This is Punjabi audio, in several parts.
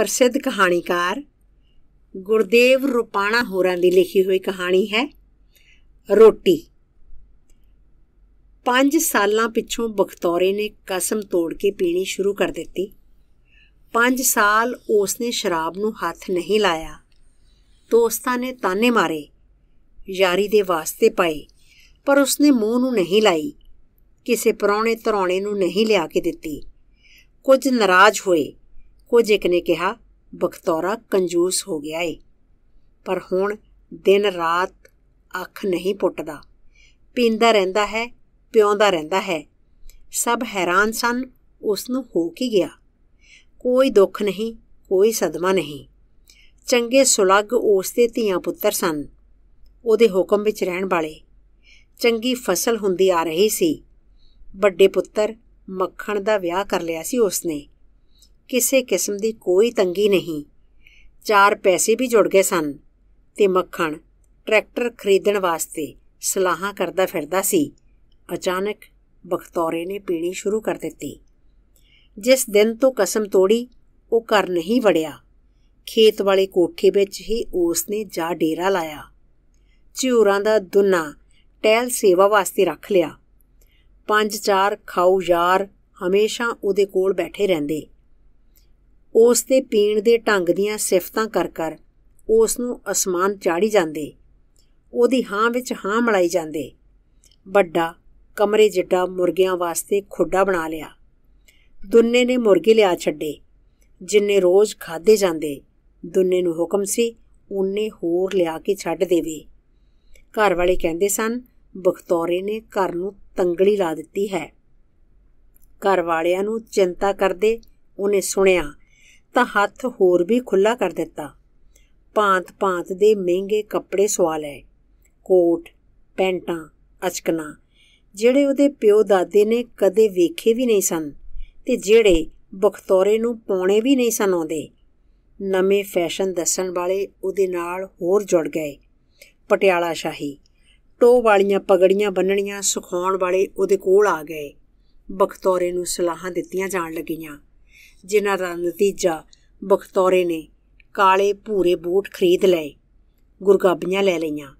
ਪ੍ਰਸਿੱਧ ਕਹਾਣੀਕਾਰ ਗੁਰਦੇਵ ਰੁਪਾਣਾ ਹੋਰਾਂ ਦੀ ਲਿਖੀ ਹੋਈ ਕਹਾਣੀ ਹੈ ਰੋਟੀ 5 ਸਾਲਾਂ ਪਿੱਛੋਂ ਬਖਤੌਰੇ ਨੇ ਕਸਮ ਤੋੜ ਕੇ ਪੀਣੀ ਸ਼ੁਰੂ ਕਰ ਦਿੱਤੀ 5 ਸਾਲ ਉਸਨੇ ਸ਼ਰਾਬ ਨੂੰ ਹੱਥ ਨਹੀਂ ਲਾਇਆ ਦੋਸਤਾਂ ਨੇ ਤਾਨੇ ਮਾਰੇ ਯਾਰੀ ਦੇ ਵਾਸਤੇ ਪਾਏ ਪਰ ਉਸਨੇ ਮੂੰਹ ਨੂੰ ਨਹੀਂ ਲਾਈ ਕਿਸੇ ਪਰੌਣੇ ਤਰੌਣੇ ਨੂੰ ਨਹੀਂ ਲਿਆ ਕੇ ਦਿੱਤੀ ਕੁਝ ਨਾਰਾਜ਼ ਹੋਏ ਕੁਝ ਇੱਕ ਨੇ ਕਿਹਾ ਬਖਤੌਰਾ ਕੰਜੂਸ ਹੋ ਗਿਆ ਏ ਪਰ ਹੁਣ ਦਿਨ ਰਾਤ ਅੱਖ ਨਹੀਂ ਪੁੱਟਦਾ ਪੀਂਦਾ ਰਹਿੰਦਾ ਹੈ ਪਿਉਂਦਾ ਰਹਿੰਦਾ ਹੈ ਸਭ ਹੈਰਾਨ ਸਨ ਉਸ ਨੂੰ ਹੋ ਕੀ ਗਿਆ ਕੋਈ ਦੁੱਖ ਨਹੀਂ ਕੋਈ ਸਦਮਾ ਨਹੀਂ ਚੰਗੇ ਸੁਲੱਗ ਉਸ ਦੇ ਧੀਆਂ ਪੁੱਤਰ ਸਨ ਉਹਦੇ ਹੁਕਮ ਵਿੱਚ ਰਹਿਣ ਵਾਲੇ ਚੰਗੀ ਫਸਲ ਹੁੰਦੀ ਆ ਰਹੀ ਸੀ ਵੱਡੇ ਪੁੱਤਰ ਮੱਖਣ ਦਾ ਵਿਆਹ ਕਰ ਲਿਆ ਸੀ ਉਸਨੇ ਕਿਸੇ ਕਿਸਮ ਦੀ ਕੋਈ ਤੰਗੀ ਨਹੀਂ ਚਾਰ ਪੈਸੇ ਵੀ ਜੁੜ ਗਏ ਸਨ ਤੇ ਮੱਖਣ ਟਰੈਕਟਰ ਖਰੀਦਣ ਵਾਸਤੇ ਸਲਾਹਾਂ ਕਰਦਾ ਫਿਰਦਾ ਸੀ ਅਚਾਨਕ ਬਖਤੌਰੇ ਨੇ ਪੀਣੀ ਸ਼ੁਰੂ ਕਰ ਦਿੱਤੀ ਜਿਸ ਦਿਨ ਤੋਂ ਕਸਮ ਤੋੜੀ ਉਹ ਘਰ ਨਹੀਂ ਵੜਿਆ ਖੇਤ ਵਾਲੇ ਕੋਠੇ ਵਿੱਚ ਹੀ ਉਸ ਨੇ ਜਾ ਡੇਰਾ ਲਾਇਆ ਝੂਰਾਂ ਦਾ ਦੁਨਾ ਟਹਿਲ ਸੇਵਾ ਵਾਸਤੇ ਰੱਖ ਲਿਆ ਪੰਜ ਚਾਰ ਖਾਉ ਯਾਰ ਹਮੇਸ਼ਾ ਉਹਦੇ ਕੋਲ ਬੈਠੇ ਰਹਿੰਦੇ ਉਸ ਦੇ ਪੀਣ ਦੇ ਢੰਗ ਦੀਆਂ ਸਿਫਤਾਂ ਕਰ ਕਰ ਉਸ ਨੂੰ ਅਸਮਾਨ ਚਾੜੀ ਜਾਂਦੇ ਉਹਦੀ ਹਾਂ ਵਿੱਚ ਹਾਂ ਮਲਾਈ ਜਾਂਦੇ ਵੱਡਾ ਕਮਰੇ ਜਿੱਡਾ ਮੁਰਗਿਆਂ ਵਾਸਤੇ ਖੁੱਡਾ ਬਣਾ ਲਿਆ ਦੁੰਨੇ ਨੇ ਮੁਰਗੇ ਲਿਆ ਛੱਡੇ ਜਿੰਨੇ ਰੋਜ਼ ਖਾਦੇ ਜਾਂਦੇ ਦੁੰਨੇ ਨੂੰ ਹੁਕਮ ਸੀ ਉਹਨੇ ਹੋਰ ਲਿਆ ਕੇ ਛੱਡ ਦੇਵੇ ਘਰ ਵਾਲੇ ਕਹਿੰਦੇ ਸਨ ਬਖਤੌਰੇ ਨੇ ਘਰ ਨੂੰ ਤੰਗਲੀ ਲਾ ਦਿੱਤੀ ਹੈ ਘਰ ਵਾਲਿਆਂ ਨੂੰ ਚਿੰਤਾ ਕਰਦੇ ਉਹਨੇ ਸੁਣਿਆ ਤਾਂ ਹੱਥ ਹੋਰ ਵੀ ਖੁੱਲਾ ਕਰ ਦਿੱਤਾ ਪਾਂਤ-ਪਾਂਤ ਦੇ ਮਹਿੰਗੇ ਕੱਪੜੇ ਸਵਾ ਲਏ ਕੋਟ ਪੈਂਟਾਂ ਅਚਕਨਾ ਜਿਹੜੇ ਉਹਦੇ ਪਿਓ ਦਾਦੇ ਨੇ ਕਦੇ ਵੇਖੇ ਵੀ ਨਹੀਂ ਸਨ ਤੇ ਜਿਹੜੇ ਬਖਤੌਰੇ ਨੂੰ ਪਾਉਣੇ ਵੀ ਨਹੀਂ ਸਨ ਆਉਂਦੇ ਨਵੇਂ ਫੈਸ਼ਨ ਦੱਸਣ ਵਾਲੇ ਉਹਦੇ ਨਾਲ ਹੋਰ ਜੁੜ ਗਏ ਪਟਿਆਲਾ ਸ਼ਾਹੀ ਟੋ ਵਾਲੀਆਂ ਪਗੜੀਆਂ ਬੰਨਣੀਆਂ ਸੁਖਾਉਣ ਵਾਲੇ ਉਹਦੇ ਕੋਲ ਆ ਗਏ ਬਖਤੌਰੇ ਨੂੰ ਸਲਾਹਾਂ ਦਿੱਤੀਆਂ ਜਾਣ ਲੱਗੀਆਂ ਜਿਨ੍ਹਾਂ ਦਾ ਨਤੀਜਾ ਬਖਤੌਰੇ ਨੇ ਕਾਲੇ ਭੂਰੇ ਬੂਟ ਖਰੀਦ ਲਏ ਗੁਰਗੱਬੀਆਂ ਲੈ ਲਈਆਂ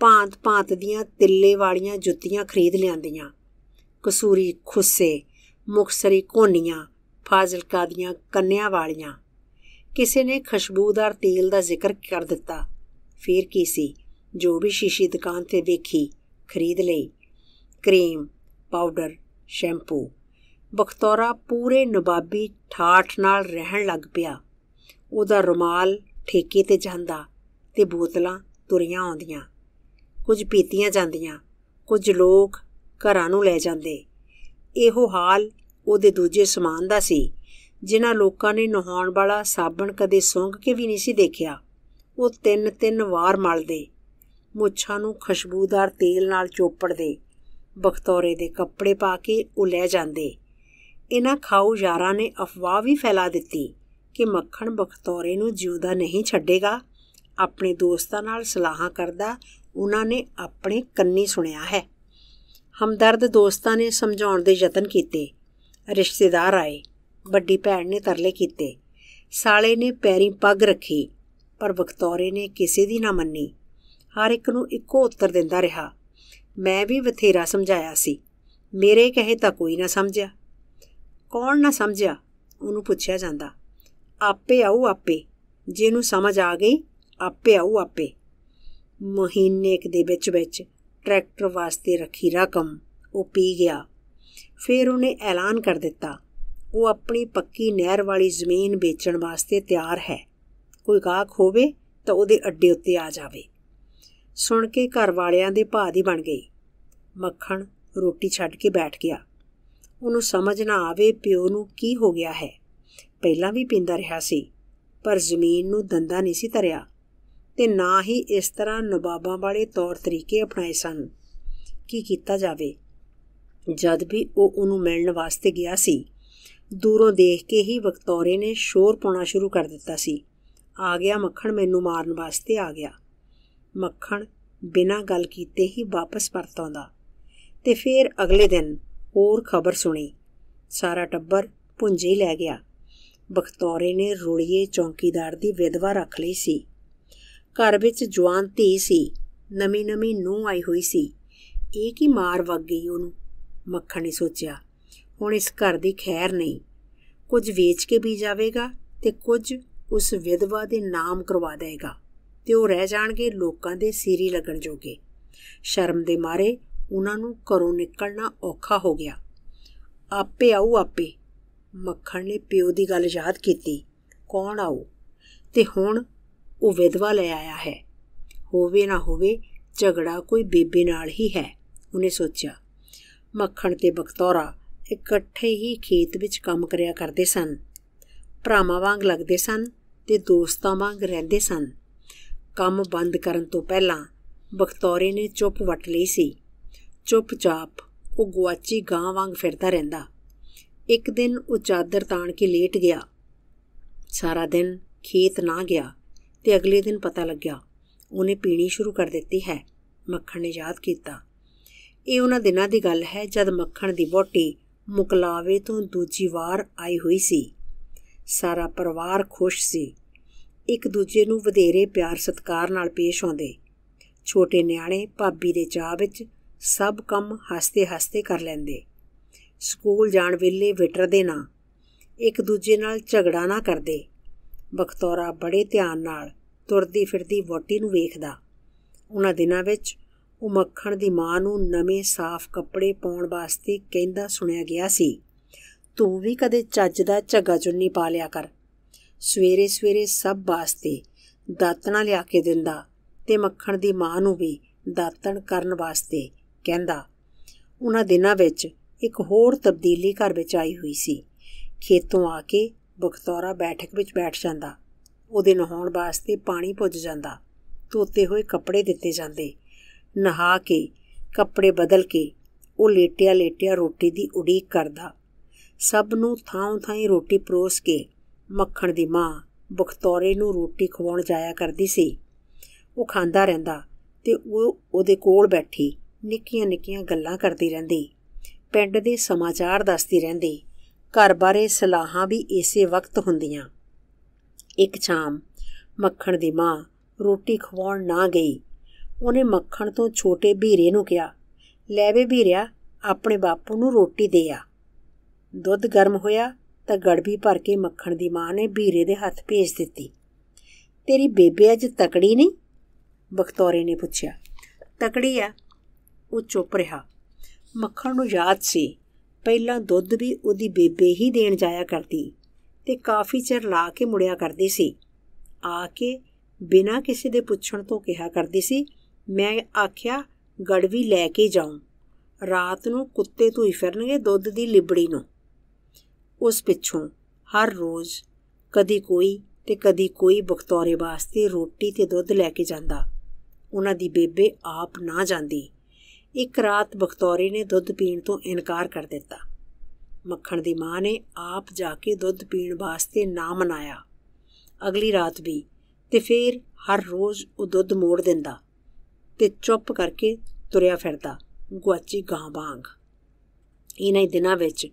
ਪਾਂਤ ਪਾਂਤ ਦੀਆਂ ਤਿੱਲੇ ਵਾਲੀਆਂ ਜੁੱਤੀਆਂ ਖਰੀਦ ਲਿਆਂਦੀਆਂ ਕਸੂਰੀ ਖੁੱਸੇ ਮੁਖਸਰੀ ਕੋਨੀਆਂ ਫਾਜ਼ਿਲਕਾ ਦੀਆਂ ਕੰਨਿਆਂ ਵਾਲੀਆਂ ਕਿਸੇ ਨੇ ਖੁਸ਼ਬੂਦਾਰ ਤੇਲ ਦਾ ਜ਼ਿਕਰ ਕਰ ਦਿੱਤਾ ਫੇਰ ਕੀ ਸੀ ਜੋ ਵੀ ਸ਼ੀਸ਼ੀ ਦੁਕਾਨ ਤੇ ਵੇਖੀ ਖਰੀਦ ਲਈ ਕਰੀਮ ਪਾਊਡਰ ਸ਼ੈਂਪੂ ਬਖਤੌਰਾ ਪੂਰੇ ਨਵਾਬੀ ਠਾਠ ਨਾਲ ਰਹਿਣ ਲੱਗ ਪਿਆ ਉਹਦਾ ਰੁਮਾਲ ਠੇਕੇ ਤੇ ਜਾਂਦਾ ਤੇ ਬੋਤਲਾਂ ਤੁਰੀਆਂ ਆਉਂਦੀਆਂ ਕੁਝ ਪੀਤੀਆਂ ਜਾਂਦੀਆਂ ਕੁਝ ਲੋਕ ਘਰਾਂ ਨੂੰ ਲੈ ਜਾਂਦੇ ਇਹੋ ਹਾਲ ਉਹਦੇ ਦੂਜੇ ਸਮਾਨ ਦਾ ਸੀ ਜਿਨ੍ਹਾਂ ਲੋਕਾਂ ਨੇ ਨਹਾਉਣ ਵਾਲਾ ਸਾਬਣ ਕਦੇ ਸੁੰਘ ਕੇ ਵੀ ਨਹੀਂ ਸੀ ਦੇਖਿਆ ਉਹ ਤਿੰਨ ਤਿੰਨ ਵਾਰ ਮਲਦੇ ਮੁੱਛਾਂ ਨੂੰ ਖੁਸ਼ਬੂਦਾਰ ਤੇਲ ਨਾਲ ਚੋਪੜਦੇ ਬਖਤੌਰੇ ਦੇ ਕੱਪੜੇ ਪਾ ਕੇ ਉਹ ਲੈ ਜਾਂਦੇ ਇਹਨਾਂ ਖਾਉ ਯਾਰਾਂ ਨੇ ਅਫਵਾਹ ਵੀ ਫੈਲਾ ਦਿੱਤੀ ਕਿ ਮੱਖਣ ਬਖਤੌਰੇ ਨੂੰ ਜਿਉਂਦਾ ਨਹੀਂ ਛੱਡੇਗਾ ਆਪਣੇ ਦੋਸਤਾਂ ਨਾਲ ਸਲਾਹਾਂ ਕਰਦਾ ਉਹਨਾਂ ਨੇ ਆਪਣੇ ਕੰਨੀ ਸੁਣਿਆ ਹੈ ਹਮਦਰਦ ਦੋਸਤਾਂ ਨੇ ਸਮਝਾਉਣ ਦੇ ਯਤਨ ਕੀਤੇ ਰਿਸ਼ਤੇਦਾਰ ਆਏ ਵੱਡੀ ਭੈਣ ਨੇ ਤਰਲੇ ਕੀਤੇ ਸਾਲੇ ਨੇ ਪੈਰੀ ਪੱਗ ਰੱਖੀ ਪਰ ਬਖਤੌਰੇ ਨੇ ਕਿਸੇ ਦੀ ਨਾ ਮੰਨੀ ਹਰ ਇੱਕ ਨੂੰ ਇੱਕੋ ਉੱਤਰ ਦਿੰਦਾ ਰਿਹਾ ਮੈਂ ਵੀ ਬਥੇਰਾ ਸਮਝਾਇਆ ਸੀ ਮੇਰੇ ਕਹੇ ਤਾਂ ਕੋਈ ਨਾ ਸਮਝਿਆ ਕੌਣ ਨਾ ਸਮਝਿਆ ਉਹਨੂੰ ਪੁੱਛਿਆ ਜਾਂਦਾ ਆਪੇ ਆਉ ਆਪੇ ਜਿਹਨੂੰ ਸਮਝ ਆ ਗਈ ਆਪੇ ਆਉ ਆਪੇ ਮਹੀਨੇ ਇੱਕ ਦੇ ਵਿੱਚ ਵਿੱਚ ਟਰੈਕਟਰ ਵਾਸਤੇ ਰੱਖੀ ਰਕਮ ਉਹ ਪੀ ਗਿਆ ਫਿਰ ਉਹਨੇ ਐਲਾਨ ਕਰ ਦਿੱਤਾ ਉਹ ਆਪਣੀ ਪੱਕੀ ਨਹਿਰ ਵਾਲੀ ਜ਼ਮੀਨ ਵੇਚਣ ਵਾਸਤੇ ਤਿਆਰ ਹੈ ਕੋਈ ਗਾਹਕ ਹੋਵੇ ਤਾਂ ਉਹਦੇ ਅੱਡੇ ਉੱਤੇ ਆ ਜਾਵੇ ਸੁਣ ਕੇ ਘਰ ਵਾਲਿਆਂ ਦੇ ਭਾਅ ਦੀ ਬਣ ਗਈ ਮੱਖਣ ਰੋਟੀ ਛੱਡ ਕੇ ਬੈਠ ਗਿਆ ਉਹਨੂੰ ਸਮਝ ਨਾ ਆਵੇ ਪਿਓ ਨੂੰ ਕੀ ਹੋ ਗਿਆ ਹੈ ਪਹਿਲਾਂ ਵੀ ਪਿੰਦਾ ਰਿਹਾ ਸੀ ਪਰ ਜ਼ਮੀਨ ਨੂੰ ਦੰਦਾ ਨਹੀਂ ਸੀ ਧਰਿਆ ਤੇ ਨਾ ਹੀ ਇਸ ਤਰ੍ਹਾਂ ਨਵਾਬਾਂ ਵਾਲੇ ਤੌਰ ਤਰੀਕੇ ਅਪਣਾਏ ਸਨ ਕੀ ਕੀਤਾ ਜਾਵੇ ਜਦ ਵੀ ਉਹ ਉਹਨੂੰ ਮਿਲਣ ਵਾਸਤੇ ਗਿਆ ਸੀ ਦੂਰੋਂ ਦੇਖ ਕੇ ਹੀ ਵਕਤੌਰੇ ਨੇ ਸ਼ੋਰ ਪਾਉਣਾ ਸ਼ੁਰੂ ਕਰ ਦਿੱਤਾ ਸੀ ਆ ਗਿਆ ਮੱਖਣ ਮੈਨੂੰ ਮਾਰਨ ਵਾਸਤੇ ਆ ਗਿਆ ਮੱਖਣ ਬਿਨਾਂ ਗੱਲ ਕੀਤੇ ਹੀ ਵਾਪਸ ਪਰਤ ਆਉਂਦਾ ਤੇ ਫਿਰ ਅਗਲੇ ਦਿਨ ਹੋਰ ਖਬਰ ਸੁਣੀ ਸਾਰਾ ਟੱਬਰ ਪੁੰਜੇ ਲੈ ਗਿਆ ਬਖਤੌਰੇ ਨੇ ਰੁੜੀਏ ਚੌਂਕੀਦਾਰ ਦੀ ਵਿਧਵਾ ਰੱਖ ਲਈ ਸੀ ਘਰ ਵਿੱਚ ਜਵਾਨ ਧੀ ਸੀ ਨਵੀਂ ਨਵੀਂ ਨੂੰ ਆਈ ਹੋਈ ਸੀ ਇਹ ਕੀ ਮਾਰ ਵਗ ਗਈ ਉਹਨੂੰ ਮੱਖਣ ਨੇ ਸੋਚਿਆ ਹੁਣ ਇਸ ਘਰ ਦੀ ਖੈਰ ਨਹੀਂ ਕੁਝ ਵੇਚ ਕੇ ਵੀ ਜਾਵੇਗਾ ਤੇ ਕੁਝ ਉਸ ਵਿਧਵਾ ਦੇ ਨਾਮ ਕਰਵਾ ਦੇਗਾ ਤੇ ਉਹ ਰਹਿ ਜਾਣਗੇ ਲੋਕਾਂ ਦੇ ਸੀਰੀ ਲੱਗਣ ਜੋਗੇ ਸ਼ਰਮ ਦੇ ਮਾਰੇ ਉਹਨਾਂ ਨੂੰ ਘਰੋਂ ਨਿਕਲਣਾ ਔਖਾ ਹੋ ਗਿਆ ਆਪੇ ਆਉ ਆਪੇ ਮੱਖਣ ਨੇ ਪਿਓ ਦੀ ਗੱਲ ਯਾਦ ਕੀਤੀ ਕੌਣ ਆਉ ਤੇ ਹੁਣ ਉਹ ਵਿਧਵਾ ਲੈ ਆਇਆ ਹੈ ਹੋਵੇ ਨਾ ਹੋਵੇ ਝਗੜਾ ਕੋਈ ਬੇਬੇ ਨਾਲ ਹੀ ਹੈ ਉਹਨੇ ਸੋਚਿਆ ਮੱਖਣ ਤੇ ਬਖਤੌਰਾ ਇਕੱਠੇ ਹੀ ਖੇਤ ਵਿੱਚ ਕੰਮ ਕਰਿਆ ਕਰਦੇ ਸਨ ਭਰਾਵਾਂ ਵਾਂਗ ਲੱਗਦੇ ਸਨ ਤੇ ਦੋਸਤਾਂ ਵਾਂਗ ਰਹਿੰਦੇ ਸਨ ਕੰਮ ਬੰਦ ਕਰਨ ਤੋਂ ਪਹਿਲਾਂ ਬਖਤੌਰੇ ਨੇ ਚੁੱਪ ਵਟ ਲਈ ਸੀ ਚੁੱਪਚਾਪ ਉਹ ਗੁਆਚੀ ਗਾਂ ਵਾਂਗ ਫਿਰਦਾ ਰਹਿੰਦਾ ਇੱਕ ਦਿਨ ਉਹ ਚਾਦਰ ਤਾਣ ਕੇ ਲੇਟ ਗਿਆ ਸਾਰਾ ਦਿਨ ਖੇਤ ਨਾ ਗਿਆ ਤੇ ਅਗਲੇ ਦਿਨ ਪਤਾ ਲੱਗਿਆ ਉਹਨੇ ਪੀਣੀ ਸ਼ੁਰੂ ਕਰ ਦਿੱਤੀ ਹੈ ਮੱਖਣ ਨੇ ਯਾਦ ਕੀਤਾ ਇਹ ਉਹਨਾਂ ਦਿਨਾਂ ਦੀ ਗੱਲ ਹੈ ਜਦ ਮੱਖਣ ਦੀ ਬੋਟੀ ਮੁਕਲਾਵੇ ਤੋਂ ਦੂਜੀ ਵਾਰ ਆਈ ਹੋਈ ਸੀ ਸਾਰਾ ਪਰਿਵਾਰ ਖੁਸ਼ ਸੀ ਇੱਕ ਦੂਜੇ ਨੂੰ ਵਧੇਰੇ ਪਿਆਰ ਸਤਕਾਰ ਨਾਲ ਪੇਸ਼ ਆਉਂਦੇ ਛੋਟੇ ਨਿਆਣੇ ਭਾਬੀ ਦੇ ਚਾਹ ਵਿੱਚ ਸਭ ਕੰਮ ਹੱਸਦੇ-ਹੱਸਦੇ ਕਰ ਲੈਂਦੇ ਸਕੂਲ ਜਾਣ ਵੇਲੇ ਵਿਟਰਦੇ ਨਾ ਇੱਕ ਦੂਜੇ ਨਾਲ ਝਗੜਾ ਨਾ ਕਰਦੇ ਬਖਤੌਰਾ ਬੜੇ ਧਿਆਨ ਨਾਲ ਤੁਰਦੀ ਫਿਰਦੀ ਵੋਟੀ ਨੂੰ ਵੇਖਦਾ ਉਹਨਾਂ ਦਿਨਾਂ ਵਿੱਚ ਉਹ ਮੱਖਣ ਦੀ ਮਾਂ ਨੂੰ ਨਵੇਂ ਸਾਫ਼ ਕੱਪੜੇ ਪਾਉਣ ਵਾਸਤੇ ਕਹਿੰਦਾ ਸੁਣਿਆ ਗਿਆ ਸੀ ਤੂੰ ਵੀ ਕਦੇ ਚੱਜ ਦਾ ਝੱਗਾ ਚੁੰਨੀ ਪਾ ਲਿਆ ਕਰ ਸਵੇਰੇ ਸਵੇਰੇ ਸਭ ਵਾਸਤੇ ਦਾਤਣਾ ਲਿਆ ਕੇ ਦਿੰਦਾ ਤੇ ਮੱਖਣ ਦੀ ਮਾਂ ਨੂੰ ਵੀ ਦਾਤਣ ਕਰਨ ਵਾਸਤੇ ਕਹਿੰਦਾ ਉਹਨਾਂ ਦਿਨਾਂ ਵਿੱਚ ਇੱਕ ਹੋਰ ਤਬਦੀਲੀ ਘਰ ਵਿੱਚ ਆਈ ਹੋਈ ਸੀ ਖੇਤੋਂ ਆ ਕੇ ਬਖਤੌਰਾ ਬੈਠਕ ਵਿੱਚ ਬੈਠ ਜਾਂਦਾ ਉਹਦੇ ਨਹਾਉਣ ਵਾਸਤੇ ਪਾਣੀ ਪੁੱਜ ਜਾਂਦਾ ਧੋਤੇ ਹੋਏ ਕੱਪੜੇ ਦਿੱਤੇ ਜਾਂਦੇ ਨਹਾ ਕੇ ਕੱਪੜੇ ਬਦਲ ਕੇ ਉਹ ਲੇਟਿਆ ਲੇਟਿਆ ਰੋਟੀ ਦੀ ਉਡੀਕ ਕਰਦਾ ਸਭ ਨੂੰ ਥਾਂ ਥਾਂ ਰੋਟੀ ਪਰੋਸ ਕੇ ਮੱਖਣ ਦੀ ਮਾਂ ਬਖਤੌਰੇ ਨੂੰ ਰੋਟੀ ਖਵਾਉਣ ਜਾਇਆ ਕਰਦੀ ਸੀ ਉਹ ਖਾਂਦਾ ਰਹਿੰਦਾ ਤੇ ਉਹ ਉਹਦੇ ਕੋਲ ਬੈਠੀ ਨਿੱਕੀਆਂ-ਨਿੱਕੀਆਂ ਗੱਲਾਂ ਕਰਦੀ ਰਹਿੰਦੀ ਪਿੰਡ ਦੇ ਸਮਾਚਾਰ ਦੱਸਦੀ ਰਹਿੰਦੀ ਘਰ ਬਾਰੇ ਸਲਾਹਾਂ ਵੀ ਇਸੇ ਵਕਤ ਹੁੰਦੀਆਂ ਇੱਕ ਸ਼ਾਮ ਮੱਖਣ ਦੀ ਮਾਂ ਰੋਟੀ ਖਵਾਉਣ ਨਾ ਗਈ ਉਹਨੇ ਮੱਖਣ ਤੋਂ ਛੋਟੇ ਭੀਰੇ ਨੂੰ ਕਿਹਾ ਲੈ ਵੇ ਭੀਰਿਆ ਆਪਣੇ ਬਾਪੂ ਨੂੰ ਰੋਟੀ ਦੇ ਆ ਦੁੱਧ ਗਰਮ ਹੋਇਆ ਤਾਂ ਗੜਵੀ ਭਰ ਕੇ ਮੱਖਣ ਦੀ ਮਾਂ ਨੇ ਭੀਰੇ ਦੇ ਹੱਥ ਭੇਜ ਦਿੱਤੀ ਤੇਰੀ ਬੇਬੇ ਅੱਜ ਤਕੜੀ ਨਹੀਂ ਬਖਤੌਰੇ ਨੇ ਪੁੱਛਿਆ ਤਕੜੀ ਆ ਉਹ ਚੁੱਪ ਰਿਹਾ ਮੱਖਣ ਨੂੰ ਯਾਦ ਸੀ ਪਹਿਲਾਂ ਦੁੱਧ ਵੀ ਉਹਦੀ ਬੇਬੇ ਹੀ ਦੇਣ ਜਾਇਆ ਕਰਦੀ ਤੇ ਕਾਫੀ ਚਿਰ ਲਾ ਕੇ ਮੁੜਿਆ ਕਰਦੀ ਸੀ ਆ ਕੇ ਬਿਨਾਂ ਕਿਸੇ ਦੇ ਪੁੱਛਣ ਤੋਂ ਕਿਹਾ ਕਰਦੀ ਸੀ ਮੈਂ ਆਖਿਆ ਗੜਵੀ ਲੈ ਕੇ ਜਾਉਂ ਰਾਤ ਨੂੰ ਕੁੱਤੇ ਧੂਈ ਫਿਰਨਗੇ ਦੁੱਧ ਦੀ ਲਿਬੜੀ ਨੂੰ ਉਸ ਪਿੱਛੋਂ ਹਰ ਰੋਜ਼ ਕਦੀ ਕੋਈ ਤੇ ਕਦੀ ਕੋਈ ਬਖਤੌਰੇ ਵਾਸਤੇ ਰੋਟੀ ਤੇ ਦੁੱਧ ਲੈ ਕੇ ਜਾਂਦਾ ਉਹਨਾਂ ਦੀ ਬੇਬੇ ਆਪ ਨਾ ਜਾਂਦੀ ਇੱਕ ਰਾਤ ਬਖਤੌਰੀ ਨੇ ਦੁੱਧ ਪੀਣ ਤੋਂ ਇਨਕਾਰ ਕਰ ਦਿੱਤਾ ਮੱਖਣ ਦੀ ਮਾਂ ਨੇ ਆਪ ਜਾ ਕੇ ਦੁੱਧ ਪੀਣ ਵਾਸਤੇ ਨਾ ਮਨਾਇਆ ਅਗਲੀ ਰਾਤ ਵੀ ਤੇ ਫਿਰ ਹਰ ਰੋਜ਼ ਉਹ ਦੁੱਧ ਮੋੜ ਦਿੰਦਾ ਤੇ ਚੁੱਪ ਕਰਕੇ ਤੁਰਿਆ ਫਿਰਦਾ ਗੁਆਚੀ ਗਾਂ ਵਾਂਗ ਇਹਨਾਂ ਹੀ ਦਿਨਾਂ ਵਿੱਚ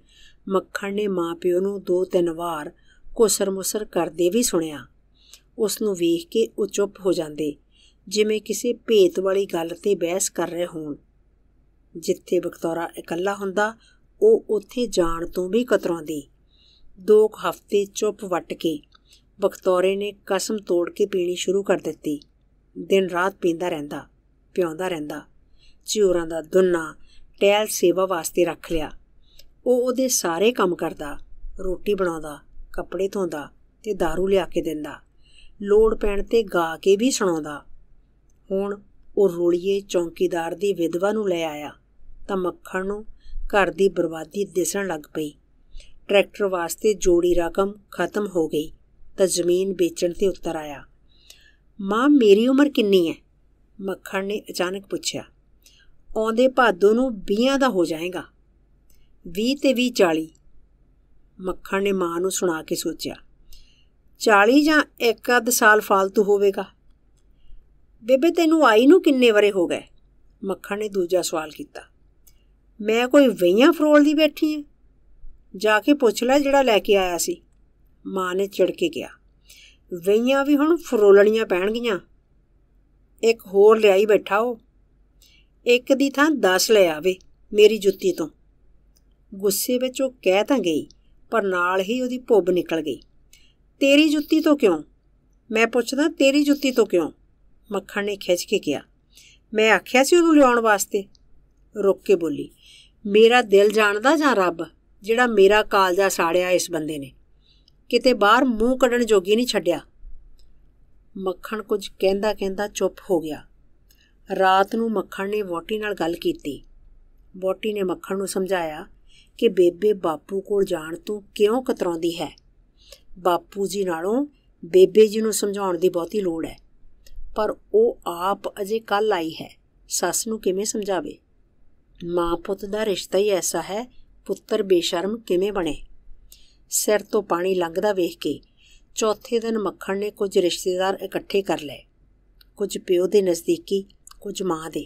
ਮੱਖਣ ਨੇ ਮਾਪਿਓ ਨੂੰ ਦੋ ਤਿੰਨ ਵਾਰ ਕੋਸਰ-ਮੁਸਰ ਕਰਦੇ ਵੀ ਸੁਣਿਆ ਉਸ ਨੂੰ ਵੇਖ ਕੇ ਉਹ ਚੁੱਪ ਹੋ ਜਾਂਦੇ ਜਿਵੇਂ ਕਿਸੇ ਭੇਤ ਵਾਲੀ ਗੱਲ ਤੇ ਬਹਿਸ ਕਰ ਰਹੇ ਹੋਣ ਜਿੱਥੇ ਬਕਤੌਰਾ ਇਕੱਲਾ ਹੁੰਦਾ ਉਹ ਉੱਥੇ ਜਾਣ ਤੋਂ ਵੀ ਕਤਰਾਉਂਦੀ ਦੋ ਹਫ਼ਤੇ ਚੁੱਪ ਵੱਟ ਕੇ ਬਕਤੌਰੇ ਨੇ ਕਸਮ ਤੋੜ ਕੇ ਪੀਣੀ ਸ਼ੁਰੂ ਕਰ ਦਿੱਤੀ ਦਿਨ ਰਾਤ ਪੀਂਦਾ ਰਹਿੰਦਾ ਪਿਉਂਦਾ ਰਹਿੰਦਾ ਚਿਉਰਾਂ ਦਾ ਦੁੰਨਾ ਟਹਿਲ ਸੇਵਾ ਵਾਸਤੇ ਰੱਖ ਲਿਆ ਉਹ ਉਹਦੇ ਸਾਰੇ ਕੰਮ ਕਰਦਾ ਰੋਟੀ ਬਣਾਉਂਦਾ ਕੱਪੜੇ ਧੋਂਦਾ ਤੇ दारू ਲਿਆ ਕੇ ਦਿੰਦਾ ਲੋੜ ਪੈਣ ਤੇ ਗਾ ਕੇ ਵੀ ਸੁਣਾਉਂਦਾ ਹੁਣ ਉਹ ਰੋਲੀਏ ਚੌਂਕੀਦਾਰ ਦੀ ਵਿਧਵਾ ਨੂੰ ਲੈ ਆਇਆ ਤਾਂ ਮੱਖਣ ਨੂੰ ਘਰ ਦੀ ਬਰਬਾਦੀ ਦਿਸਣ ਲੱਗ ਪਈ ਟਰੈਕਟਰ ਵਾਸਤੇ ਜੋੜੀ ਰਕਮ ਖਤਮ ਹੋ ਗਈ ਤਾਂ ਜ਼ਮੀਨ ਵੇਚਣ ਤੇ ਉਤਰ ਆਇਆ ਮਾਂ ਮੇਰੀ ਉਮਰ ਕਿੰਨੀ ਹੈ ਮੱਖਣ ਨੇ ਅਚਾਨਕ ਪੁੱਛਿਆ ਆਉਂਦੇ ਭਾਦੋਂ ਨੂੰ 20 ਦਾ ਹੋ ਜਾਏਗਾ 20 ਤੇ 20 40 ਮੱਖਣ ਨੇ ਮਾਂ ਨੂੰ ਸੁਣਾ ਕੇ ਸੋਚਿਆ 40 ਜਾਂ ਇੱਕ ਅੱਧ ਸਾਲ ਫालतू ਹੋਵੇਗਾ ਬੇਬੇ ਤੈਨੂੰ ਆਈ ਨੂੰ ਕਿੰਨੇ ਵਰੇ ਹੋ ਗਏ ਮੱਖਣ ਨੇ ਦੂਜਾ ਸਵਾਲ ਕੀਤਾ ਮੈਂ ਕੋਈ ਵਈਆਂ ਫਰੋਲ ਦੀ ਬੈਠੀ ਆ ਜਾ ਕੇ ਪੁੱਛ ਲੈ ਜਿਹੜਾ ਲੈ ਕੇ ਆਇਆ ਸੀ ਮਾਂ ਨੇ ਕੇ ਗਿਆ ਵਈਆਂ ਵੀ ਹੁਣ ਫਰੋਲਣੀਆਂ ਗਈਆਂ ਇੱਕ ਹੋਰ ਲਿਆਈ ਬੈਠਾ ਉਹ ਇੱਕ ਦੀ ਥਾਂ 10 ਲੈ ਆਵੇ ਮੇਰੀ ਜੁੱਤੀ ਤੋਂ ਗੁੱਸੇ ਵਿੱਚ ਉਹ ਕਹਿ ਤਾਂ ਗਈ ਪਰ ਨਾਲ ਹੀ ਉਹਦੀ ਪੁੱਬ ਨਿਕਲ ਗਈ ਤੇਰੀ ਜੁੱਤੀ ਤੋਂ ਕਿਉਂ ਮੈਂ ਪੁੱਛਦਾ ਤੇਰੀ ਜੁੱਤੀ ਤੋਂ ਕਿਉਂ ਮੱਖਣ ਨੇ ਖਿੱਚ ਕੇ ਕਿਹਾ ਮੈਂ ਆਖਿਆ ਸੀ ਉਹਨੂੰ ਲਿਆਉਣ ਵਾਸਤੇ ਰੁੱਕ ਕੇ ਬੋਲੀ ਮੇਰਾ ਦਿਲ ਜਾਣਦਾ ਜਾਂ ਰੱਬ ਜਿਹੜਾ ਮੇਰਾ ਕਾਲਜਾ ਸਾੜਿਆ ਇਸ ਬੰਦੇ ਨੇ ਕਿਤੇ ਬਾਹਰ ਮੂੰਹ ਕੱਢਣ ਜੋਗੀ ਨਹੀਂ ਛੱਡਿਆ ਮੱਖਣ ਕੁਝ ਕਹਿੰਦਾ ਕਹਿੰਦਾ ਚੁੱਪ ਹੋ ਗਿਆ ਰਾਤ ਨੂੰ ਮੱਖਣ ਨੇ ਵੋਟੀ ਨਾਲ ਗੱਲ ਕੀਤੀ ਵੋਟੀ ਨੇ ਮੱਖਣ ਨੂੰ ਸਮਝਾਇਆ ਕਿ ਬੇਬੇ ਬਾਪੂ ਕੋਲ ਜਾਣ ਤੋਂ ਕਿਉਂ ਕਤਰਾਉਂਦੀ ਹੈ ਬਾਪੂ ਜੀ ਨਾਲੋਂ ਬੇਬੇ ਜੀ ਨੂੰ ਸਮਝਾਉਣ ਦੀ ਬਹੁਤੀ ਲੋੜ ਹੈ ਪਰ ਉਹ ਆਪ ਅਜੇ ਕੱਲ ਆਈ ਹੈ ਸੱਸ ਨੂੰ ਕਿਵੇਂ ਸਮਝਾਵੇ ਮਾਂ ਪੁੱਤ ਦਾ ਰਿਸ਼ਤਾ ਹੀ ਐਸਾ ਹੈ ਪੁੱਤਰ ਬੇਸ਼ਰਮ ਕਿਵੇਂ ਬਣੇ ਸਿਰ ਤੋਂ ਪਾਣੀ ਲੰਘਦਾ ਵੇਖ ਕੇ ਚੌਥੇ ਦਿਨ ਮੱਖਣ ਨੇ ਕੁਝ ਰਿਸ਼ਤੇਦਾਰ ਇਕੱਠੇ ਕਰ ਲਏ ਕੁਝ ਪਿਓ ਦੇ ਨਜ਼ਦੀਕੀ ਕੁਝ ਮਾਂ ਦੇ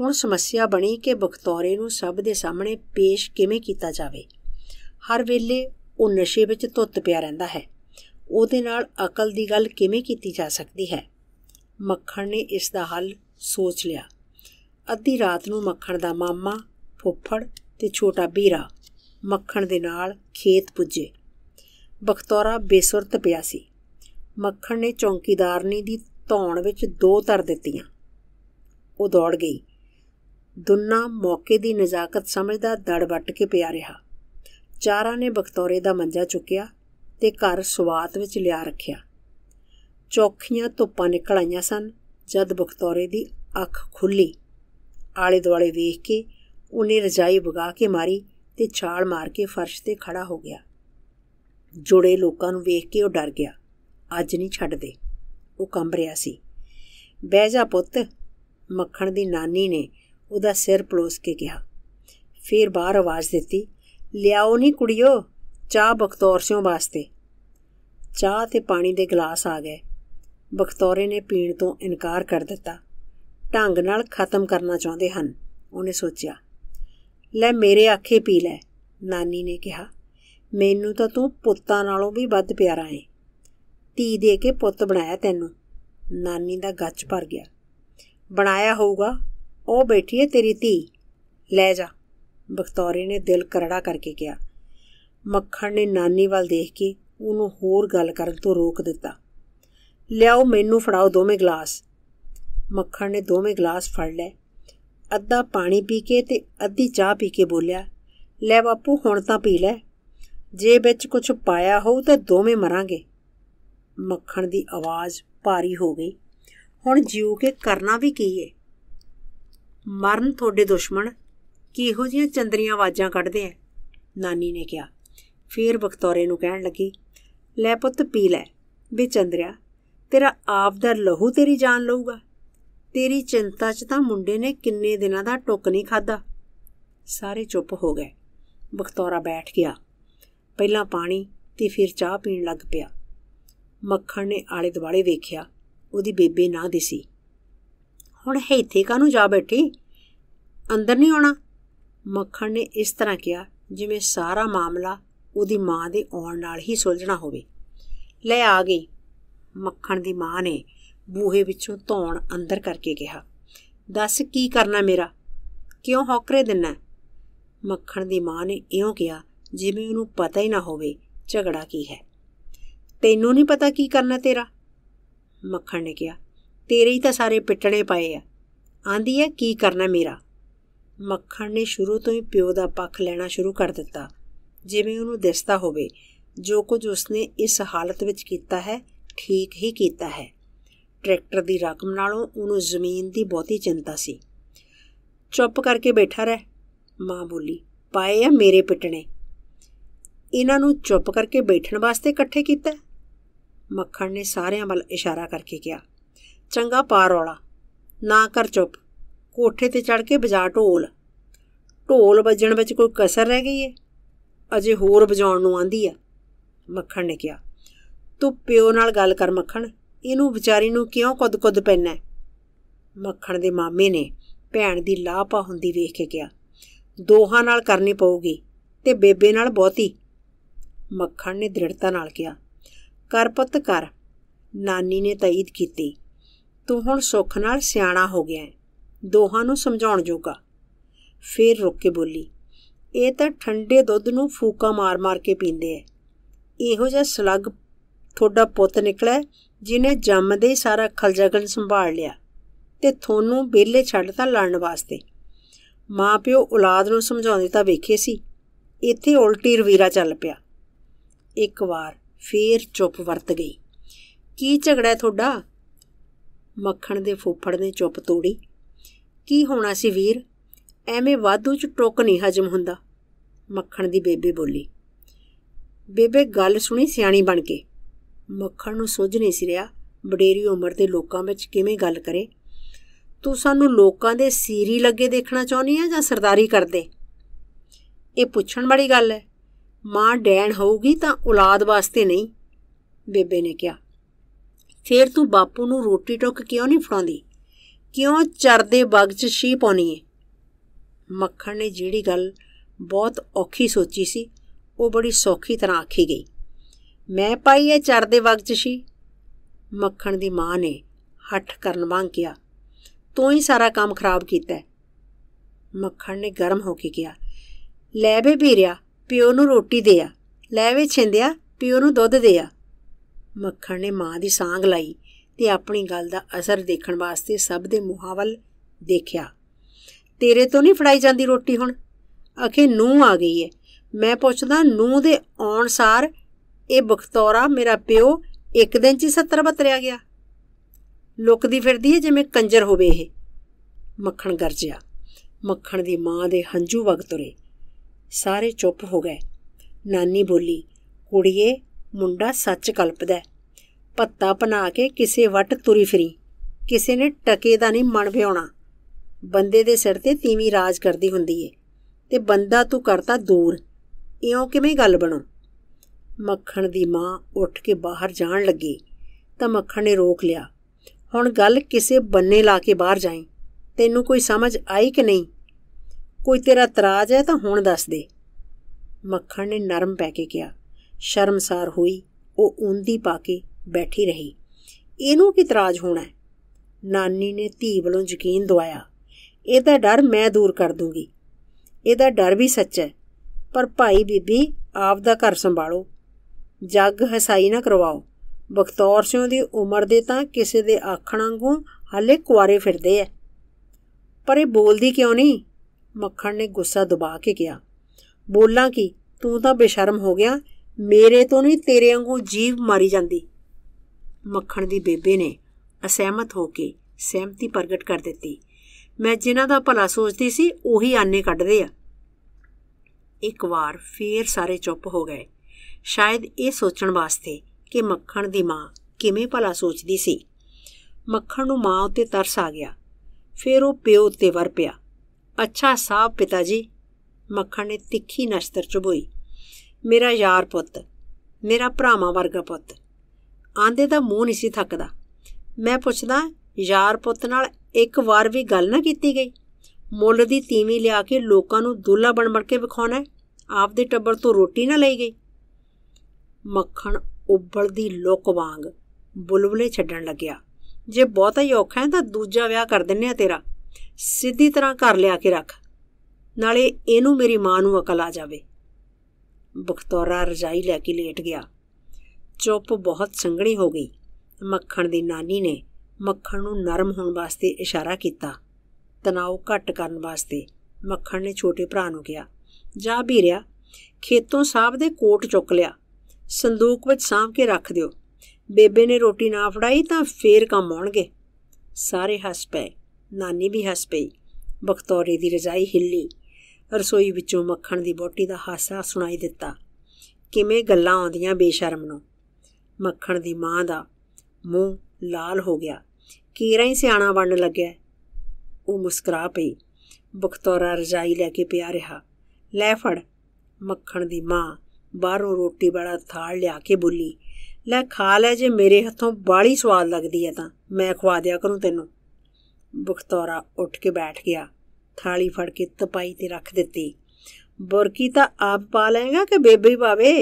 ਹੁਣ ਸਮੱਸਿਆ ਬਣੀ ਕਿ ਬਖਤੌਰੇ ਨੂੰ ਸਭ ਦੇ ਸਾਹਮਣੇ ਪੇਸ਼ ਕਿਵੇਂ ਕੀਤਾ ਜਾਵੇ ਹਰ ਵੇਲੇ ਉਹ ਨਸ਼ੇ ਵਿੱਚ ਧੁੱਤ ਪਿਆ ਰਹਿੰਦਾ ਹੈ ਉਹਦੇ ਨਾਲ ਅਕਲ ਦੀ ਗੱਲ ਕਿਵੇਂ ਕੀਤੀ ਜਾ ਸਕਦੀ ਹੈ ਮੱਖਣ ਨੇ ਇਸ ਦਾ ਹੱਲ ਸੋਚ ਲਿਆ ਅੱਧੀ ਰਾਤ ਨੂੰ ਮੱਖਣ ਦਾ ਮਾਮਾ ਫੁੱਫੜ ਤੇ ਛੋਟਾ ਬੀਰਾ ਮੱਖਣ ਦੇ ਨਾਲ ਖੇਤ ਪੁੱਜੇ ਬਖਤੌਰਾ ਬੇਸੁਰਤ ਪਿਆ ਸੀ ਮੱਖਣ ਨੇ ਚੌਂਕੀਦਾਰਨੀ ਦੀ ਧੌਣ ਵਿੱਚ ਦੋ ਧਰ ਦਿੱਤੀਆਂ ਉਹ ਦੌੜ ਗਈ ਦੁੰਨਾ ਮੌਕੇ ਦੀ ਨਜ਼ਾਕਤ ਸਮਝਦਾ ਦੜ ਕੇ ਪਿਆ ਰਿਹਾ ਚਾਰਾਂ ਨੇ ਬਖਤੌਰੇ ਦਾ ਮੰਜਾ ਚੁੱਕਿਆ ਤੇ ਘਰ ਸਵਾਤ ਵਿੱਚ ਲਿਆ ਰੱਖਿਆ ਚੌਖੀਆਂ ਧੁੱਪਾਂ ਨਿਕਲ ਆਈਆਂ ਸਨ ਜਦ ਬਖਤੌਰੇ ਦੀ ਅੱਖ ਖੁੱਲੀ ਆਲੇ ਦੁਆਲੇ ਵੇਖ ਕੇ ਉਹਨੇ ਰਜਾਈ ਵਗਾ ਕੇ ਮਾਰੀ ਤੇ ਛਾਲ ਮਾਰ ਕੇ ਫਰਸ਼ ਤੇ ਖੜਾ ਹੋ ਗਿਆ ਜੁੜੇ ਲੋਕਾਂ ਨੂੰ ਵੇਖ ਕੇ ਉਹ ਡਰ ਗਿਆ ਅੱਜ ਨਹੀਂ ਛੱਡਦੇ ਉਹ ਕੰਬ ਰਿਹਾ ਸੀ ਬਹਿ ਜਾ ਪੁੱਤ ਮੱਖਣ ਦੀ ਨਾਨੀ ਨੇ ਉਹਦਾ ਸਿਰ ਪਲੋਸ ਕੇ ਕਿਹਾ ਫੇਰ ਬਾਹਰ ਆਵਾਜ਼ ਦਿੱਤੀ ਲਿਆਓ ਨਹੀਂ ਕੁੜੀਓ ਚਾਹ ਬਖਤੌਰ ਸਿਓ ਵਾਸਤੇ ਚਾਹ ਤੇ ਪਾਣੀ ਦੇ ਗਲਾਸ ਆ ਗਏ ਬਖਤੌਰੇ ਨੇ ਪੀਣ ਤੋਂ ਇਨਕਾਰ ਕਰ ਦਿੱਤਾ ਢੰਗ ਨਾਲ ਖਤਮ ਕਰਨਾ ਚਾਹੁੰਦੇ ਹਨ ਉਹਨੇ ਸੋਚਿਆ ਲੈ ਮੇਰੇ ਆਖੇ ਪੀ ਲੈ ਨਾਨੀ ਨੇ ਕਿਹਾ ਮੈਨੂੰ ਤਾਂ ਤੂੰ ਪੁੱਤਾਂ ਨਾਲੋਂ ਵੀ ਵੱਧ ਪਿਆਰਾ ਏ ਧੀ ਦੇ ਕੇ ਪੁੱਤ ਬਣਾਇਆ ਤੈਨੂੰ ਨਾਨੀ ਦਾ ਗੱਜ ਭਰ ਗਿਆ ਬਣਾਇਆ ਹੋਊਗਾ ਉਹ ਬੈਠੀ ਏ ਤੇਰੀ ਧੀ ਲੈ ਜਾ ਬਖਤੌਰੇ ਨੇ ਦਿਲ ਕਰੜਾ ਕਰਕੇ ਕਿਹਾ ਮੱਖਣ ਨੇ ਨਾਨੀ ਵੱਲ ਦੇਖ ਕੇ ਉਹਨੂੰ ਹੋਰ ਗੱਲ ਕਰਨ ਤੋਂ ਰੋਕ ਦਿੱਤਾ ਲਿਆਓ ਮੈਨੂੰ ਫੜਾਓ ਦੋਵੇਂ ਗਲਾਸ ਮੱਖਣ ਨੇ ਦੋਵੇਂ ਗਲਾਸ ਫੜ ਲਏ ਅੱਧਾ ਪਾਣੀ ਪੀ ਕੇ ਤੇ ਅੱਧੀ ਚਾਹ ਪੀ ਕੇ ਬੋਲਿਆ ਲੈ ਬਾਪੂ ਹੁਣ ਤਾਂ ਪੀ ਲੈ ਜੇ ਵਿੱਚ ਕੁਝ ਪਾਇਆ ਹੋਊ ਤਾਂ ਦੋਵੇਂ ਮਰਾਂਗੇ ਮੱਖਣ ਦੀ ਆਵਾਜ਼ ਭਾਰੀ ਹੋ ਗਈ ਹੁਣ ਜੀਉ ਕੇ ਕਰਨਾ ਵੀ ਕੀ ਏ ਮਰਨ ਤੁਹਾਡੇ ਦੁਸ਼ਮਣ ਕਿਹੋ ਜੀਆਂ ਚੰਦਰੀਆਂ ਆਵਾਜ਼ਾਂ ਕੱਢਦੇ ਐ ਨਾਨੀ ਨੇ ਕਿਹਾ ਫੇਰ ਬਖਤੌਰੇ ਨੂੰ ਕਹਿਣ ਲੱਗੀ ਲੈ ਪੁੱਤ ਪੀ ਲੈ ਵੀ ਚੰਦਰਿਆ ਤੇਰਾ ਆਪ ਦਾ ਲਹੂ ਤੇਰੀ ਜਾਨ ਲਊਗਾ ਤੇਰੀ ਚਿੰਤਾ 'ਚ ਤਾਂ ਮੁੰਡੇ ਨੇ ਕਿੰਨੇ ਦਿਨਾਂ ਦਾ ਟੁੱਕ ਨਹੀਂ ਖਾਦਾ ਸਾਰੇ ਚੁੱਪ ਹੋ ਗਏ ਬਖਤੌਰਾ ਬੈਠ ਗਿਆ ਪਹਿਲਾਂ ਪਾਣੀ ਤੇ ਫਿਰ ਚਾਹ ਪੀਣ ਲੱਗ ਪਿਆ ਮੱਖਣ ਨੇ ਆਲੇ ਦੁਆਲੇ ਵੇਖਿਆ ਉਹਦੀ ਬੇਬੇ ਨਾ ਦਿਸੀ ਹੁਣ ਹੈ ਇੱਥੇ ਕਾਹਨੂੰ ਜਾ ਬੈਠੀ ਅੰਦਰ ਨਹੀਂ ਆਉਣਾ ਮੱਖਣ ਨੇ ਇਸ ਤਰ੍ਹਾਂ ਕਿਹਾ ਜਿਵੇਂ ਸਾਰਾ ਮਾਮਲਾ ਉਹਦੀ ਮਾਂ ਦੇ ਆਉਣ ਨਾਲ ਹੀ ਸੁਲਝਣਾ ਹੋਵੇ ਲੈ ਆ ਗਈ ਮੱਖਣ ਦੀ ਮਾਂ ਨੇ ਬੂਹੇ ਵਿੱਚੋਂ ਧੌਣ ਅੰਦਰ ਕਰਕੇ ਕਿਹਾ ਦੱਸ ਕੀ ਕਰਨਾ ਮੇਰਾ ਕਿਉਂ ਹੌਕਰੇ ਦਿੰਨਾ ਮੱਖਣ ਦੀ ਮਾਂ ਨੇ ਇਉਂ ਕਿਹਾ ਜਿਵੇਂ ਉਹਨੂੰ ਪਤਾ ਹੀ ਨਾ ਹੋਵੇ ਝਗੜਾ ਕੀ ਹੈ ਤੈਨੂੰ ਨਹੀਂ ਪਤਾ ਕੀ ਕਰਨਾ ਤੇਰਾ ਮੱਖਣ ਨੇ ਕਿਹਾ ਤੇਰੇ ਹੀ ਤਾਂ ਸਾਰੇ ਪਿੱਟਣੇ ਪਏ ਆ ਆਂਦੀ ਹੈ ਕੀ ਕਰਨਾ ਮੇਰਾ ਮੱਖਣ ਨੇ ਸ਼ੁਰੂ ਤੋਂ ਹੀ ਪਿਓ ਦਾ ਪੱਖ ਲੈਣਾ ਸ਼ੁਰੂ ਕਰ ਦਿੱਤਾ ਜਿਵੇਂ ਉਹਨੂੰ ਦਿਸਦਾ ਹੋਵੇ ਜੋ ਕੁਝ ਉਸਨੇ ਇਸ ਹਾਲਤ ਵਿੱਚ ਕੀਤਾ ਹੈ ਠੀਕ ਹੀ ਕੀਤਾ ਹੈ ਟਰੈਕਟਰ ਦੀ ਰਕਮ ਨਾਲੋਂ ਉਹਨੂੰ ਜ਼ਮੀਨ ਦੀ ਬਹੁਤੀ ਚਿੰਤਾ ਸੀ ਚੁੱਪ ਕਰਕੇ ਬੈਠਾ ਰਹਿ ਮਾਂ ਬੋਲੀ ਪਾਏ ਆ ਮੇਰੇ ਪਿੱਟਣੇ ਇਹਨਾਂ ਨੂੰ ਚੁੱਪ ਕਰਕੇ ਬੈਠਣ ਵਾਸਤੇ ਇਕੱਠੇ ਕੀਤਾ ਮੱਖਣ ਨੇ ਸਾਰਿਆਂ ਵੱਲ ਇਸ਼ਾਰਾ ਕਰਕੇ ਕਿਹਾ ਚੰਗਾ ਪਾ ਰੌਲਾ ਨਾ ਕਰ ਚੁੱਪ ਕੋਠੇ ਤੇ ਚੜ ਕੇ ਵਜਾ ਢੋਲ ਢੋਲ ਵੱਜਣ ਵਿੱਚ ਕੋਈ ਕਸਰ ਰਹਿ ਗਈ ਏ ਅਜੇ ਹੋਰ ਵਜਾਉਣ ਨੂੰ ਆਂਦੀ ਆ ਮੱਖਣ ਨੇ ਕਿਹਾ ਤੂੰ ਪਿਓ ਨਾਲ ਗੱਲ ਕਰ ਮੱਖਣ ਇਹਨੂੰ ਵਿਚਾਰੀ ਨੂੰ ਕਿਉਂ ਕੁੱਦ-ਕੁੱਦ ਪੈਣਾ ਮੱਖਣ ਦੇ ਮਾਮੇ ਨੇ ਭੈਣ ਦੀ ਲਾਪਾ ਹੁੰਦੀ ਵੇਖ ਕੇ ਕਿਹਾ ਦੋਹਾਂ ਨਾਲ ਕਰਨੀ ਪਊਗੀ ਤੇ ਬੇਬੇ ਨਾਲ ਬਹੁਤੀ ਮੱਖਣ ਨੇ ਦ੍ਰਿੜਤਾ ਨਾਲ ਕਿਹਾ ਕਰ ਪੁੱਤ ਕਰ ਨਾਨੀ ਨੇ ਤਾਇਦ ਕੀਤੀ ਤੂੰ ਹੁਣ ਸੁੱਖ ਨਾਲ ਸਿਆਣਾ ਹੋ ਗਿਆ ਦੋਹਾਂ ਨੂੰ ਸਮਝਾਉਣ ਜੋਗਾ ਫੇਰ ਰੁੱਕ ਕੇ ਬੋਲੀ ਇਹ ਤਾਂ ਠੰਡੇ ਦੁੱਧ ਨੂੰ ਫੂਕਾ ਮਾਰ-ਮਾਰ ਕੇ ਪੀਂਦੇ ਐ ਇਹੋ ਜਿਹਾ ਸਲੱਗ ਤੁਹਾਡਾ ਪੁੱਤ ਨਿਕਲਿਆ ਜਿਨੇ ਜੰਮਦੇ ਸਾਰਾ ਖਲਜਗਲ ਸੰਭਾਲ ਲਿਆ ਤੇ ਤੁਹਾਨੂੰ ਬੇਲੇ ਛੱਡਤਾ ਲੜਨ ਵਾਸਤੇ ਮਾਪਿਓ ਔਲਾਦ ਨੂੰ ਸਮਝਾਉਂਦੇ ਤਾਂ ਵੇਖੇ ਸੀ ਇੱਥੇ ਉਲਟੀ ਰਵੀਰਾ ਚੱਲ ਪਿਆ ਇੱਕ ਵਾਰ ਫੇਰ ਚੁੱਪ ਵਰਤ ਗਈ ਕੀ ਝਗੜਾ ਤੁਹਾਡਾ ਮੱਖਣ ਦੇ ਫੋਫੜ ਨੇ ਚੁੱਪ ਤੋੜੀ ਕੀ ਹੋਣਾ ਸੀ ਵੀਰ ਐਵੇਂ ਵਾਧੂ ਚ ਟੋਕ ਨਹੀਂ ਹਜਮ ਹੁੰਦਾ ਮੱਖਣ ਦੀ ਬੇਬੇ ਬੋਲੀ ਬੇਬੇ ਗੱਲ ਸੁਣੀ ਸਿਆਣੀ ਬਣ ਕੇ ਮੱਖਣ ਨੂੰ ਸੁਝ ਨਹੀਂ ਸੀ ਰਿਹਾ ਬਡੇਰੀ ਉਮਰ ਦੇ ਲੋਕਾਂ ਵਿੱਚ ਕਿਵੇਂ ਗੱਲ ਕਰੇ ਤੂੰ ਸਾਨੂੰ ਲੋਕਾਂ ਦੇ ਸੀਰੀ ਲੱਗੇ ਦੇਖਣਾ ਚਾਹੁੰਦੀ ਆ ਜਾਂ ਸਰਦਾਰੀ ਕਰਦੇ ਇਹ ਪੁੱਛਣ ਵਾਲੀ ਗੱਲ ਹੈ ਮਾਂ ਡੈਣ ਹੋਊਗੀ ਤਾਂ ਔਲਾਦ ਵਾਸਤੇ ਨਹੀਂ ਬੇਬੇ ਨੇ ਕਿਹਾ ਫੇਰ ਤੂੰ ਬਾਪੂ ਨੂੰ ਰੋਟੀ ਟੁੱਕ ਕਿਉਂ ਨਹੀਂ ਫੜਾਉਂਦੀ ਕਿਉਂ ਚਰਦੇ ਬਗ 'ਚ ਸ਼ੀ ਪਾਉਣੀ ਏ ਮੱਖਣ ਨੇ ਜਿਹੜੀ ਗੱਲ ਬਹੁਤ ਔਖੀ ਸੋਚੀ ਸੀ ਉਹ ਬੜੀ ਸੌਖੀ ਤਰ੍ਹਾਂ ਆਖੀ ਗਈ ਮੈਂ ਪਾਈ ਐ ਚੜਦੇ ਸੀ ਮੱਖਣ ਦੀ ਮਾਂ ਨੇ ਹੱਠ ਕਰਨ ਵਾਂਗ ਕਿਆ ਤੂੰ ਹੀ ਸਾਰਾ ਕੰਮ ਖਰਾਬ ਕੀਤਾ ਮੱਖਣ ਨੇ ਗਰਮ ਹੋ ਕੇ ਕਿਹਾ ਲੈ ਬੇ ਵੀਰਿਆ ਪਿਓ ਨੂੰ ਰੋਟੀ ਦੇ ਆ ਲੈ ਵੇ ਛਿੰਦਿਆ ਪਿਓ ਨੂੰ ਦੁੱਧ ਦੇ ਆ ਮੱਖਣ ਨੇ ਮਾਂ ਦੀ ਸਾਂਗ ਲਾਈ ਤੇ ਆਪਣੀ ਗੱਲ ਦਾ ਅਸਰ ਦੇਖਣ ਵਾਸਤੇ ਸਭ ਦੇ ਮੁਹਾਵਲ ਦੇਖਿਆ ਤੇਰੇ ਤੋਂ ਨਹੀਂ ਫੜਾਈ ਜਾਂਦੀ ਰੋਟੀ ਹੁਣ ਅਖੇ ਨੂੰ ਆ ਗਈ ਏ ਮੈਂ ਪੁੱਛਦਾ ਨੂੰ ਦੇ ਆਉਣ ਸਾਰ ਇਹ ਬਖਤੌਰਾ ਮੇਰਾ ਪਿਓ ਇੱਕ ਦਿਨ 'ਚ 70 ਬਤਰਿਆ ਗਿਆ ਲੁਕਦੀ ਫਿਰਦੀ ਹੈ ਜਿਵੇਂ ਕੰਜਰ ਹੋਵੇ ਇਹ ਮੱਖਣ ਗਰਜਿਆ ਮੱਖਣ ਦੀ ਮਾਂ ਦੇ ਹੰਝੂ ਵਗ ਤੁਰੇ ਸਾਰੇ ਚੁੱਪ ਹੋ ਗਏ ਨਾਨੀ ਬੋਲੀ ਕੁੜੀਏ ਮੁੰਡਾ ਸੱਚ ਕਲਪਦਾ ਪੱਤਾ ਪਨਾ ਕੇ ਕਿਸੇ ਵੱਟ ਤੁਰੀ ਫਰੀ ਕਿਸੇ ਨੇ ਟਕੇ ਦਾ ਨਹੀਂ ਮਣ ਭਿਉਣਾ ਬੰਦੇ ਦੇ ਸਿਰ ਤੇ ਤੀਵੀਂ ਰਾਜ ਕਰਦੀ ਹੁੰਦੀ ਏ ਤੇ ਬੰਦਾ ਤੂੰ ਕਰਤਾ ਦੂਰ ਇਉਂ ਕਿਵੇਂ ਗੱਲ ਬਣੋ ਮੱਖਣ ਦੀ ਮਾਂ ਉੱਠ ਕੇ ਬਾਹਰ ਜਾਣ ਲੱਗੀ ਤਾਂ ਮੱਖਣ ਨੇ ਰੋਕ ਲਿਆ ਹੁਣ ਗੱਲ ਕਿਸੇ ਬੰਨੇ ਲਾ ਕੇ ਬਾਹਰ ਜਾਈ ਤੈਨੂੰ ਕੋਈ ਸਮਝ ਆਈ ਕਿ ਨਹੀਂ ਕੋਈ ਤੇਰਾ ਤਰਾਜ ਹੈ ਤਾਂ ਹੁਣ ਦੱਸ ਦੇ ਮੱਖਣ ਨੇ ਨਰਮ ਪੈ ਕੇ ਕਿਹਾ ਸ਼ਰਮਸਾਰ ਹੋਈ ਉਹ ਉੰਦੀ ਪਾ ਕੇ ਬੈਠੀ ਰਹੀ ਇਹਨੂੰ ਕੀ ਤਰਾਜ ਹੋਣਾ ਨਾਨੀ ਨੇ ਧੀ ਵੱਲੋਂ ਯਕੀਨ ਦਵਾਇਆ ਇਹਦਾ ਡਰ ਮੈਂ ਦੂਰ ਕਰ ਦੂੰਗੀ ਇਹਦਾ ਡਰ ਵੀ ਸੱਚ ਹੈ ਪਰ ਭਾਈ ਬੀਬੀ ਆਪ ਦਾ ਘਰ ਸੰਭਾਲੋ ਜੱਗ ਹਸਾਈ ਨਾ ਕਰਵਾਓ ਬਖਤੌਰ ਸਿੰਘ ਦੀ ਉਮਰ ਦੇ ਤਾਂ ਕਿਸੇ ਦੇ ਆਖਣ ਵਾਂਗੂ ਹਲੇ ਕੁਆਰੇ ਫਿਰਦੇ ਐ ਪਰ ਇਹ ਬੋਲਦੀ ਕਿਉਂ ਨਹੀਂ ਮੱਖਣ ਨੇ ਗੁੱਸਾ ਦਬਾ ਕੇ ਕਿਹਾ ਬੋਲਾਂ ਕੀ ਤੂੰ ਤਾਂ ਬੇਸ਼ਰਮ ਹੋ ਗਿਆ ਮੇਰੇ ਤੋਂ ਨਹੀਂ ਤੇਰੇ ਵਾਂਗੂ ਜੀਵ ਮਾਰੀ ਜਾਂਦੀ ਮੱਖਣ ਦੀ ਬੇਬੇ ਨੇ ਅਸਹਿਮਤ ਹੋ ਕੇ ਸਹਿਮਤੀ ਪ੍ਰਗਟ ਕਰ ਦਿੱਤੀ ਮੈਂ ਜਿਨ੍ਹਾਂ ਦਾ ਭਲਾ ਸੋਚਦੀ ਸੀ ਉਹੀ ਆਨੇ ਕੱਢਦੇ ਆ ਇੱਕ ਵਾਰ ਫੇਰ ਸਾਰੇ ਚੁੱਪ ਹੋ ਗਏ ਸ਼ਾਇਦ ਇਹ ਸੋਚਣ ਵਾਸਤੇ ਕਿ ਮੱਖਣ ਦੀ ਮਾਂ ਕਿਵੇਂ ਭਲਾ ਸੋਚਦੀ ਸੀ ਮੱਖਣ ਨੂੰ ਮਾਂ ਉੱਤੇ ਤਰਸ ਆ ਗਿਆ ਫਿਰ ਉਹ ਪਿਓ ਉੱਤੇ ਵਰ ਪਿਆ ਅੱਛਾ ਸਾਹਿਬ ਪਿਤਾ ਜੀ ਮੱਖਣ ਨੇ ਤਿੱਖੀ ਨਸ਼ਤਰ ਚਬੋਈ ਮੇਰਾ ਯਾਰ ਪੁੱਤ ਮੇਰਾ ਭਰਾਵਾਂ ਵਰਗਾ ਪੁੱਤ ਆਂਦੇ ਦਾ ਮੂੰਹ ਨਹੀਂ ਸੀ ਥੱਕਦਾ ਮੈਂ ਪੁੱਛਦਾ ਯਾਰ ਪੁੱਤ ਨਾਲ ਇੱਕ ਵਾਰ ਵੀ ਗੱਲ ਨਾ ਕੀਤੀ ਗਈ ਮੁੱਲ ਦੀ ਤੀਵੀਂ ਲਿਆ ਕੇ ਲੋਕਾਂ ਨੂੰ ਦੁੱਲਾ ਬਣ ਬਣ ਕੇ ਵਿਖਾਉਣਾ ਆਪਦੇ ਟੱਬਰ ਤੋਂ ਰੋਟੀ ਨਾ ਲਈ ਗਈ ਮੱਖਣ ਉੱਬਲਦੀ ਲੋਕ ਵਾਂਗ ਬੁਲਬੁਲੇ ਛੱਡਣ ਲੱਗਿਆ ਜੇ ਬਹੁਤਾ ਹੀ ਔਖਾ ਹੈ ਤਾਂ ਦੂਜਾ ਵਿਆਹ ਕਰ ਦਿੰਨੇ ਆ ਤੇਰਾ ਸਿੱਧੀ ਤਰ੍ਹਾਂ ਕਰ ਲਿਆ ਕੇ ਰੱਖ ਨਾਲੇ ਇਹਨੂੰ ਮੇਰੀ ਮਾਂ ਨੂੰ ਅਕਲ ਆ ਜਾਵੇ ਬਖਤੌਰਾ ਰਜਾਈ ਲੈ ਕੇ ਲੇਟ ਗਿਆ ਚੁੱਪ ਬਹੁਤ ਸੰਘਣੀ ਹੋ ਗਈ ਮੱਖਣ ਦੀ ਨਾਨੀ ਨੇ ਮੱਖਣ ਨੂੰ ਨਰਮ ਹੋਣ ਵਾਸਤੇ ਇਸ਼ਾਰਾ ਕੀਤਾ ਤਣਾਅ ਘੱਟ ਕਰਨ ਵਾਸਤੇ ਮੱਖਣ ਨੇ ਛੋਟੇ ਭਰਾ ਨੂੰ ਕਿਹਾ ਜਾ ਵੀਰਿਆ ਖੇਤੋਂ ਸਾਹਬ ਦੇ ਕੋਟ ਚੁੱਕ ਲਿਆ ਸੰਦੂਕ ਵਿੱਚ ਸਾਂਭ ਕੇ ਰੱਖ ਦਿਓ ਬੇਬੇ ਨੇ ਰੋਟੀ ਨਾ ਫੜਾਈ ਤਾਂ ਫੇਰ ਕੰਮ ਆਉਣਗੇ ਸਾਰੇ ਹੱਸ ਪਏ ਨਾਨੀ ਵੀ ਹੱਸ ਪਈ ਬਖਤੌਰੀ ਦੀ ਰਜਾਈ ਹਿੱਲੀ ਰਸੋਈ ਵਿੱਚੋਂ ਮੱਖਣ ਦੀ ਬੋਟੀ ਦਾ ਹਾਸਾ ਸੁਣਾਈ ਦਿੱਤਾ ਕਿਵੇਂ ਗੱਲਾਂ ਆਉਂਦੀਆਂ ਬੇਸ਼ਰਮ ਨੂੰ ਮੱਖਣ ਦੀ ਮਾਂ ਦਾ ਮੂੰਹ ਲਾਲ ਹੋ ਗਿਆ ਕੀਰਾ ਹੀ ਸਿਆਣਾ ਬਣਨ ਲੱਗਿਆ ਉਹ ਮੁਸਕਰਾ ਪਈ ਬਖਤੌਰਾ ਰਜਾਈ ਲੈ ਕੇ ਪਿਆ ਰਿਹਾ ਲੈ ਫੜ ਮੱਖਣ ਦੀ ਮਾਂ ਬਾਹਰੋਂ ਰੋਟੀ ਵਾਲਾ ਥਾਲ ਲਿਆ ਕੇ ਬੋਲੀ ਲੈ ਖਾ ਲੈ ਜੇ ਮੇਰੇ ਹੱਥੋਂ ਬਾਲੀ ਸਵਾਦ ਲੱਗਦੀ ਹੈ ਤਾਂ ਮੈਂ ਖਵਾ ਦਿਆ ਕਰੂੰ ਤੈਨੂੰ ਬਖਤੌਰਾ ਉੱਠ ਕੇ ਬੈਠ ਗਿਆ ਥਾਲੀ ਫੜ ਕੇ ਤਪਾਈ ਤੇ ਰੱਖ ਦਿੱਤੀ ਬੁਰਕੀ ਤਾਂ ਆਪ ਪਾ ਲਏਗਾ ਕਿ ਬੇਬੀ ਪਾਵੇ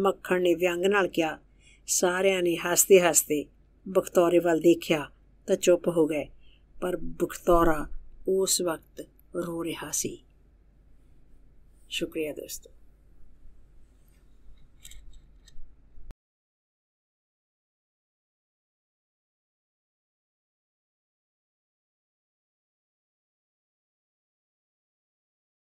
ਮੱਖਣ ਨੇ ਵਿਅੰਗ ਨਾਲ ਕਿਹਾ ਸਾਰਿਆਂ ਨੇ ਹੱਸਦੇ ਹੱਸਦੇ ਬਖਤੌਰੇ ਵੱਲ ਦੇਖਿਆ ਤਾਂ ਚੁੱਪ ਹੋ ਗਏ ਪਰ ਬਖਤੌਰਾ ਉਸ ਵਕਤ ਰੋ ਰਿਹਾ ਸੀ ਸ਼ੁਕਰੀਆ ਦੋਸਤੋ